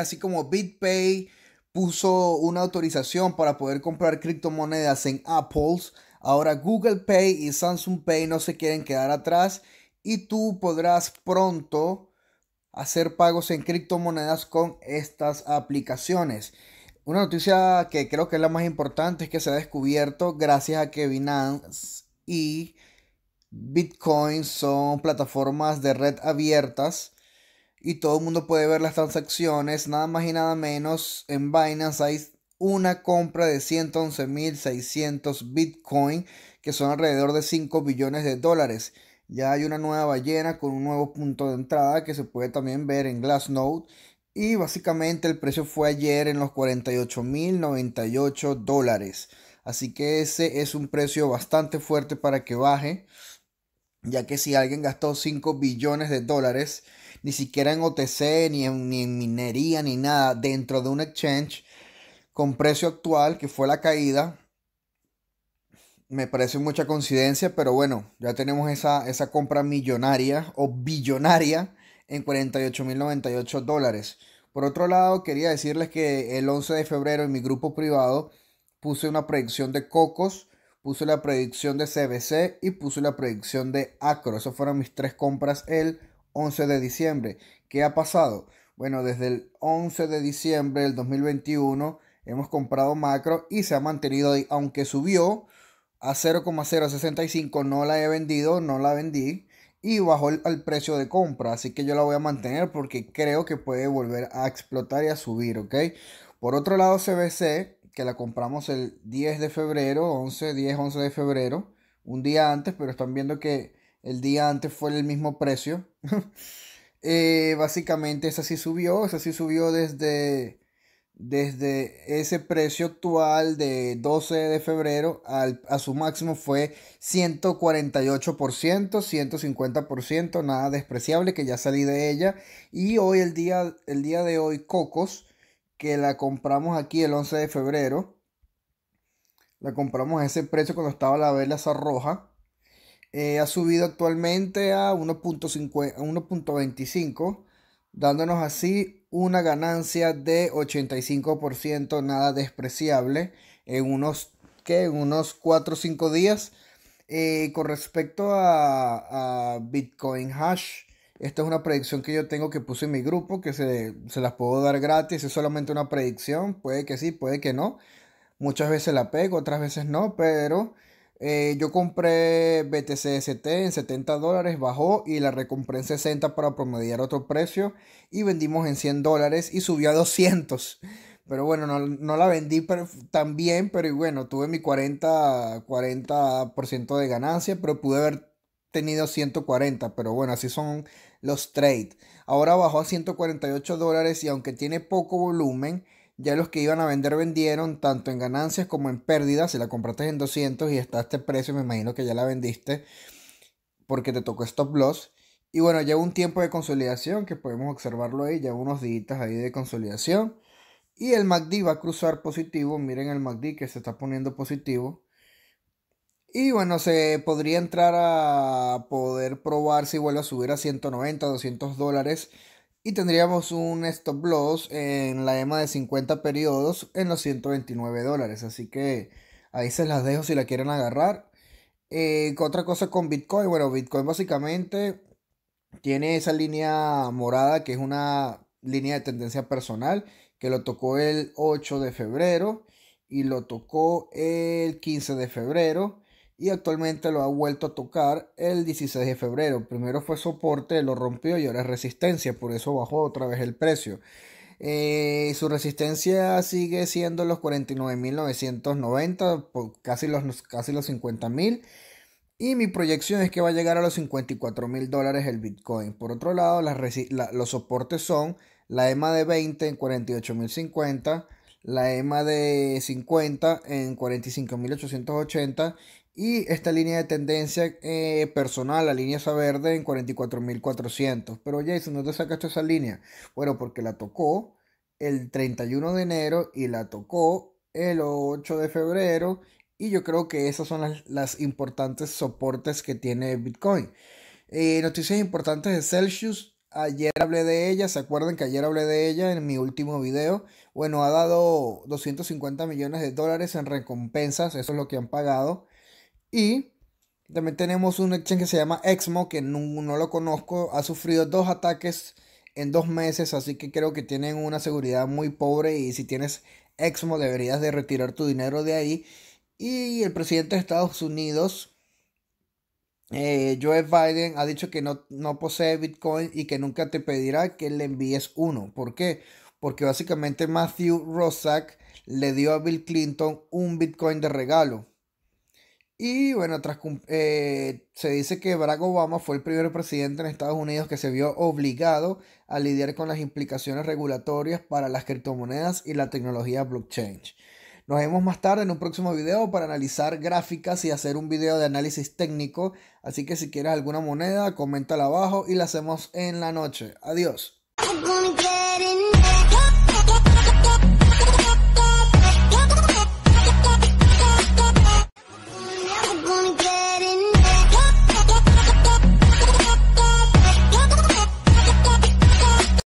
así como BitPay puso una autorización para poder comprar criptomonedas en Apples, ahora Google Pay y Samsung Pay no se quieren quedar atrás y tú podrás pronto hacer pagos en criptomonedas con estas aplicaciones. Una noticia que creo que es la más importante es que se ha descubierto gracias a que Binance y Bitcoin son plataformas de red abiertas y todo el mundo puede ver las transacciones. Nada más y nada menos, en Binance hay una compra de 111.600 Bitcoin, que son alrededor de 5 billones de dólares. Ya hay una nueva ballena con un nuevo punto de entrada que se puede también ver en Glassnode. Y básicamente el precio fue ayer en los 48.098 dólares. Así que ese es un precio bastante fuerte para que baje. Ya que si alguien gastó 5 billones de dólares ni siquiera en OTC, ni en, minería, ni nada, dentro de un exchange con precio actual, que fue la caída, me parece mucha coincidencia, pero bueno, ya tenemos esa, esa compra millonaria o billonaria en 48.098 dólares. Por otro lado, quería decirles que el 11 de febrero en mi grupo privado puse una predicción de Cocos, puse la predicción de CBC y puse la predicción de Acro. Esas fueron mis tres compras el 11 de diciembre. ¿Qué ha pasado? Bueno, desde el 11 de diciembre del 2021 hemos comprado macro y se ha mantenido ahí, aunque subió a 0,065, no la he vendido, no la vendí y bajó el, precio de compra, así que yo la voy a mantener porque creo que puede volver a explotar y a subir, ¿ok? Por otro lado, CBC, que la compramos el 10 de febrero, 11, 10, 11 de febrero, un día antes, pero están viendo que el día antes fue el mismo precio. Eh, básicamente esa sí subió, esa sí subió desde, desde ese precio actual de 12 de febrero a su máximo fue 148%, 150%, nada despreciable que ya salí de ella. Y hoy el día, el día de hoy Cocos, que la compramos aquí el 11 de febrero, la compramos a ese precio cuando estaba la vela esa roja eh, ha subido actualmente a 1.25, dándonos así una ganancia de 85%, nada despreciable, en unos, unos 4 o 5 días. Eh, con respecto a, Bitcoin Hash, esta es una predicción que yo tengo que puse en mi grupo, que se, se las puedo dar gratis, es solamente una predicción, puede que sí, puede que no. Muchas veces la pego, otras veces no, pero eh, yo compré BTCST en 70 dólares, bajó y la recompré en 60 para promediar otro precio y vendimos en 100 dólares y subió a 200. Pero bueno, no, la vendí tan bien, pero bueno, tuve mi 40%, 40 de ganancia, pero pude haber tenido 140, pero bueno, así son los trades. Ahora bajó a 148 dólares y aunque tiene poco volumen, ya los que iban a vender vendieron, tanto en ganancias como en pérdidas. Si la compraste en 200 y está este precio, me imagino que ya la vendiste porque te tocó stop loss. Y bueno, lleva un tiempo de consolidación que podemos observarlo ahí, ya unos días ahí de consolidación. Y el MACD va a cruzar positivo, miren el MACD que se está poniendo positivo. Y bueno, se podría entrar a poder probar si vuelve a subir a 190, 200 dólares y tendríamos un stop loss en la EMA de 50 periodos en los 129 dólares. Así que ahí se las dejo si la quieren agarrar. Eh, otra cosa con Bitcoin, bueno, Bitcoin básicamente tiene esa línea morada que es una línea de tendencia personal que lo tocó el 8 de febrero y lo tocó el 15 de febrero y actualmente lo ha vuelto a tocar el 16 de febrero. Primero fue soporte, lo rompió y ahora es resistencia, por eso bajó otra vez el precio. Eh, su resistencia sigue siendo los 49.990, casi los, casi los 50.000. Y mi proyección es que va a llegar a los 54.000 mil dólares el Bitcoin. Por otro lado, los soportes son la EMA de 20 en 48.050, la EMA de 50 en 45.880 y esta línea de tendencia eh, personal, la línea esa verde, en 44.400. Pero Jason, ¿dónde sacaste esa línea? Bueno, porque la tocó el 31 de enero y la tocó el 8 de febrero. Y yo creo que esas son las, importantes soportes que tiene Bitcoin. Eh, noticias importantes de Celsius. Ayer hablé de ella, se acuerdan que ayer hablé de ella en mi último video. Bueno, ha dado 250 millones de dólares en recompensas, eso es lo que han pagado. Y también tenemos un exchange que se llama Exmo, que no, lo conozco. Ha sufrido dos ataques en dos meses, así que creo que tienen una seguridad muy pobre. Y si tienes Exmo, deberías de retirar tu dinero de ahí. Y el presidente de Estados Unidos, eh, Joe Biden, ha dicho que no, posee Bitcoin y que nunca te pedirá que le envíes uno. ¿Por qué? Porque básicamente Matthew Rossack le dio a Bill Clinton un Bitcoin de regalo y bueno, eh, se dice que Barack Obama fue el primer presidente en Estados Unidos que se vio obligado a lidiar con las implicaciones regulatorias para las criptomonedas y la tecnología blockchain. Nos vemos más tarde en un próximo video para analizar gráficas y hacer un video de análisis técnico. Así que si quieres alguna moneda, coméntala abajo y la hacemos en la noche. Adiós.